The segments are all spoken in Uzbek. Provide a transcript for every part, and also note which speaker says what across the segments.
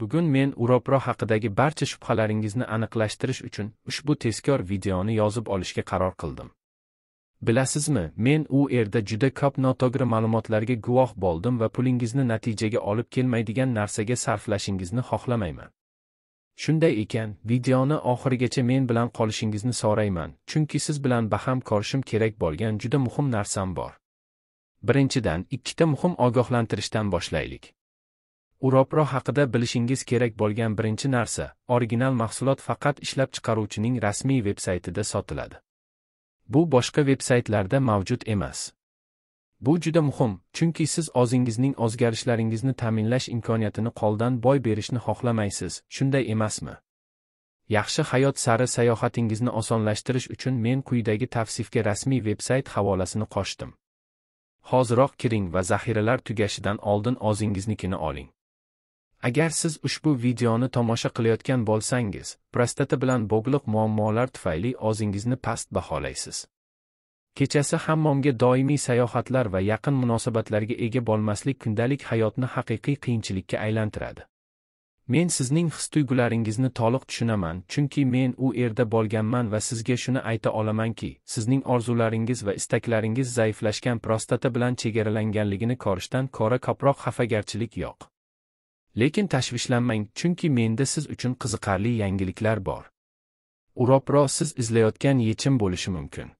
Speaker 1: Bugun men Uropro haqidagi barcha shubhalaringizni aniqlashtirish uchun ushbu tezkor videoni yozib olishga qaror qildim. Bilasizmi, men u erda juda ko'p noto'g'ri ma'lumotlarga guvoh bo'ldim va pulingizni natijaga olib kelmaydigan narsaga sarflashingizni xohlamayman. Shunday ekan, videoni oxirigacha men bilan qolishingizni so'rayman, chunki siz bilan baham ko'rishim kerak bo'lgan juda muhim narsam bor. Birinchidan, ikkita muhim ogohlantirishdan boshlaylik. Uropro haqida bilishingiz kerak bo'lgan birinchi narsa, original mahsulot faqat ishlab chiqaruvchining rasmiy veb-saytida sotiladi. Bu boshqa veb-saytlarda mavjud emas. Bu juda muhim, chunki siz o'zingizning o'zgarishlaringizni ta'minlash imkoniyatini qoldan boy berishni xohlamaysiz, shunday emasmi? Yaxshi hayot sari sayohatingizni osonlashtirish uchun men quyidagi tavsifga rasmiy veb-sayt havolasini qo'shdim. Hoziroq kiring va zaxiralar tugashidan oldin o'zingiznikini oling. Agar siz ushbu videoni tomosha qilayotgan bo'lsangiz, prostata bilan bog'liq muammolar tufayli o'zingizni past baholaysiz. Kechasi hammomga doimiy sayohatlar va yaqin munosabatlarga ega bo'lmaslik kundalik hayotni haqiqiy qiyinchilikka aylantiradi. Men sizning his-tuyg'ularingizni to'liq tushunaman, chunki men u erda bo'lganman va sizga shuni ayta olamanki, sizning orzularingiz va istaklaringiz zaiflashgan prostata bilan chegaralanganligini ko'rishdan ko'ra ko'proq xafagarchilik yo'q. Lekin tashvishlanmang, chunki menda siz uchun qiziqarli yangiliklar bor. Uropro siz izlayotgan yechim bo'lishi mumkin.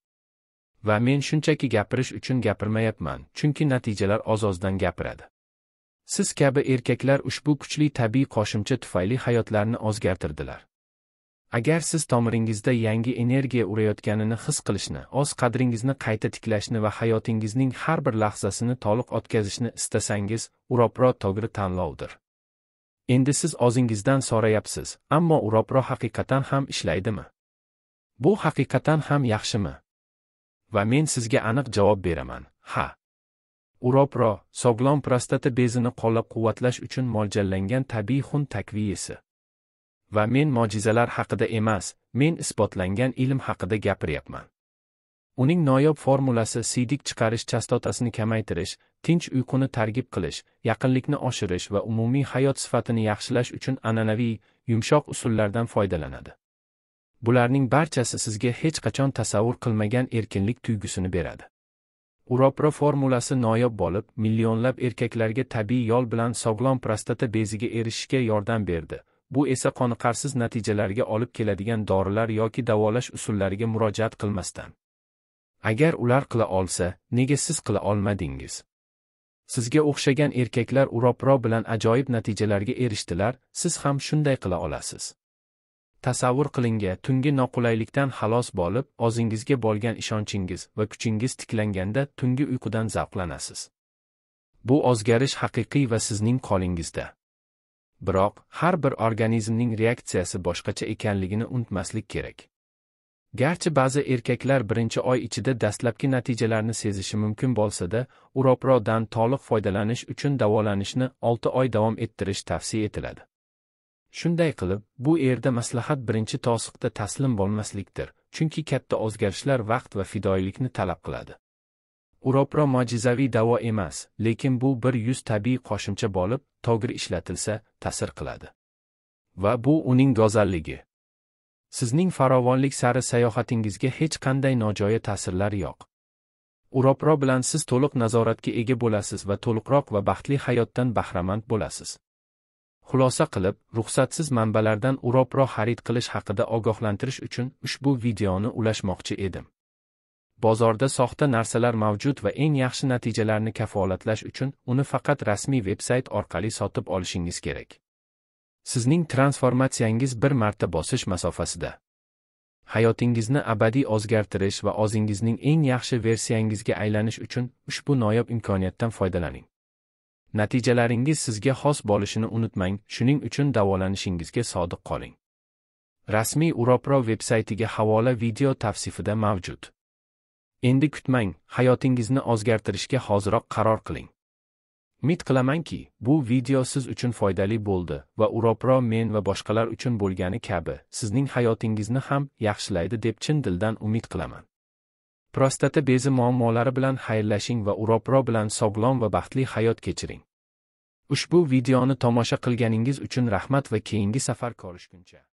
Speaker 1: Va men shunchaki gapirish uchun gapirmayapman, chunki natijalar oz-ozdan gapiradi. Siz kabi erkaklar ushbu kuchli tabiiy qo'shimcha tufayli hayotlarini o'zgartirdilar. Agar siz tomiringizda yangi energiya urayotganini his qilishni, o'z qadringizni qayta tiklashni va hayotingizning har bir lahzasini to'liq o'tkazishni istasangiz, Uropro togri tanlovdir. Endi siz o'zingizdan so'rayapsiz, ammo uropro haqiqatan ham ishlaydimi? Bu haqiqatan ham yaxshimi? Va men sizga aniq javob beraman. Ha. uropro sog'lom prostata bezini qo'llab-quvvatlash uchun mo'ljallangan tabiiy xun takviyesi. Va men mo'jizalar haqida emas, men isbotlangan ilm haqida gapiryapman. uning noyob formulasi siydik chiqarish chastotasini kamaytirish, tinch uyquni targib qilish, yaqinlikni oshirish va umumiy hayot sifatini yaxshilash uchun an'anaviy, yumshoq usullardan foydalanadi. Bularning barchasi sizga hech qachon tasavvur qilmagan erkinlik tuygusini beradi. uropro formulasi noyob bo'lib, millionlab erkaklarga tabiiy yo'l bilan sog'lom prostata beziga erishishga yordam berdi. Bu esa qoniqarsiz natijalarga olib keladigan dorilar yoki davolash usullariga murojaat qilmasdan Agar ular qila olsa, nega siz qila olmadingiz? Sizga o'xshagan erkaklar uropro bilan ajoyib natijalarga erishdilar, siz ham shunday qila olasiz. Tasavvur qilinga tungi noqulaylikdan xalos bo'lib, o'zingizga bo'lgan ishonchingiz va kuchingiz tiklanganda tungi uyqudan zavqlanasiz. Bu o'zgarish haqiqiy va sizning qolingizda. Biroq, har bir organizmning reaksiyasi boshqacha ekanligini unutmaslik kerak. Garchi ba'zi erkaklar birinchi oy ichida dastlabki natijalarni sezishi mumkin bo'lsa-da, uroprodan toliq foydalanish uchun davolanishni 6 oy davom ettirish tavsiya etiladi. Shunday qilib, bu erda maslahat birinchi tosiqda taslim bo'lmaslikdir, chunki katta o'zgarishlar vaqt va fidoilikni talab qiladi. Uropro mojizaviy davo emas, lekin bu bir yuz tabiiy qo'shimcha bo'lib, togir ishlatilsa, ta'sir qiladi. Va bu uning go'zalligi. sizning farovonlik sari sayohatingizga hech qanday nojoya ta'sirlar yo'q. Uropro bilan siz to'liq nazoratga ega bo'lasiz va to'liqroq va baxtli hayotdan bahramand bo'lasiz. Xulosa qilib, ruxsatsiz manbalardan Uropro xarid qilish haqida ogohlantirish uchun ushbu videoni ulashmoqchi edim. Bozorda soxta narsalar mavjud va eng yaxshi natijalarni kafolatlash uchun uni faqat rasmiy veb-sayt orqali sotib olishingiz kerak. Sizning transformatsiyangiz bir marta bosish masofasida. Hayotingizni abadiy o'zgartirish va o'zingizning eng yaxshi versiyangizga aylanish uchun ushbu noyob imkoniyatdan foydalaning. Natijalaringiz sizga xos bo'lishini unutmang, shuning uchun davolanishingizga sodiq qoling. Rasmiy Uropro veb-saytiga havola video tavsifida mavjud. Endi kutmang, hayotingizni o'zgartirishga hoziroq qaror qiling. Umid qilamanki, bu video siz uchun foydali bo'ldi va Uropro men va boshqalar uchun bo'lgani kabi sizning hayotingizni ham yaxshilaydi deb chin dildan umid qilaman. Prostata bezi muammolari bilan xayrlashing va Uropro bilan sog'lom va baxtli hayot kechiring. Ushbu videoni tomosha qilganingiz uchun rahmat va keyingi safar ko'rishguncha.